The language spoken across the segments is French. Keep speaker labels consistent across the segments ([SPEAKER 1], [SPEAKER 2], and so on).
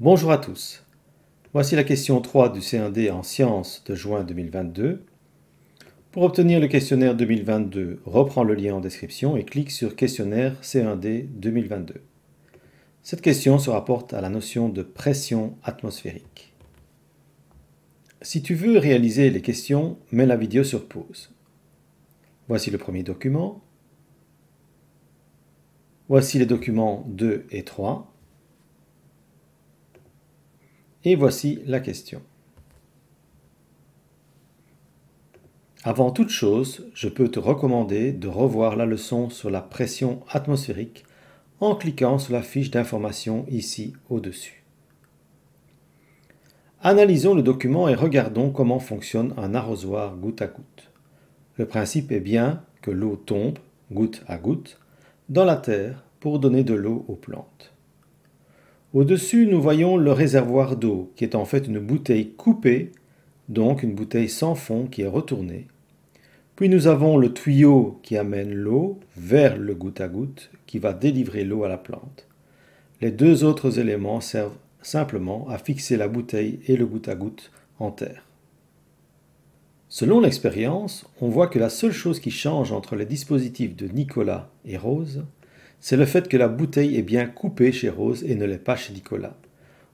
[SPEAKER 1] Bonjour à tous. Voici la question 3 du C1D en sciences de juin 2022. Pour obtenir le questionnaire 2022, reprends le lien en description et clique sur Questionnaire C1D 2022. Cette question se rapporte à la notion de pression atmosphérique. Si tu veux réaliser les questions, mets la vidéo sur pause. Voici le premier document. Voici les documents 2 et 3. Et voici la question. Avant toute chose, je peux te recommander de revoir la leçon sur la pression atmosphérique en cliquant sur la fiche d'information ici au-dessus. Analysons le document et regardons comment fonctionne un arrosoir goutte à goutte. Le principe est bien que l'eau tombe, goutte à goutte, dans la terre pour donner de l'eau aux plantes. Au-dessus, nous voyons le réservoir d'eau, qui est en fait une bouteille coupée, donc une bouteille sans fond qui est retournée. Puis nous avons le tuyau qui amène l'eau vers le goutte à goutte, qui va délivrer l'eau à la plante. Les deux autres éléments servent simplement à fixer la bouteille et le goutte à goutte en terre. Selon l'expérience, on voit que la seule chose qui change entre les dispositifs de Nicolas et Rose, c'est le fait que la bouteille est bien coupée chez Rose et ne l'est pas chez Nicolas.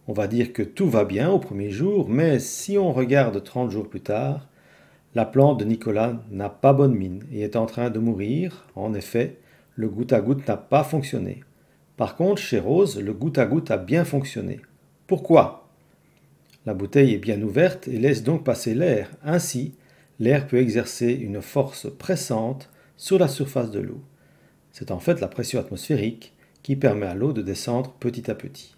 [SPEAKER 1] On va dire que tout va bien au premier jour, mais si on regarde 30 jours plus tard, la plante de Nicolas n'a pas bonne mine et est en train de mourir. En effet, le goutte à goutte n'a pas fonctionné. Par contre, chez Rose, le goutte à goutte a bien fonctionné. Pourquoi La bouteille est bien ouverte et laisse donc passer l'air. Ainsi, l'air peut exercer une force pressante sur la surface de l'eau. C'est en fait la pression atmosphérique qui permet à l'eau de descendre petit à petit.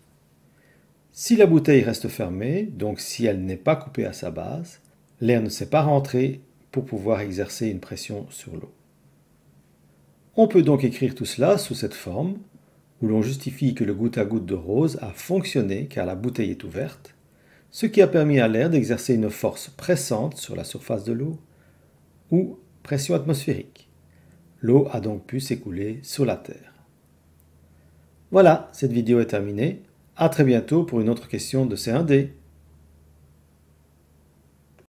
[SPEAKER 1] Si la bouteille reste fermée, donc si elle n'est pas coupée à sa base, l'air ne sait pas rentrer pour pouvoir exercer une pression sur l'eau. On peut donc écrire tout cela sous cette forme, où l'on justifie que le goutte à goutte de rose a fonctionné car la bouteille est ouverte, ce qui a permis à l'air d'exercer une force pressante sur la surface de l'eau, ou pression atmosphérique. L'eau a donc pu s'écouler sur la Terre. Voilà, cette vidéo est terminée. À très bientôt pour une autre question de C1D.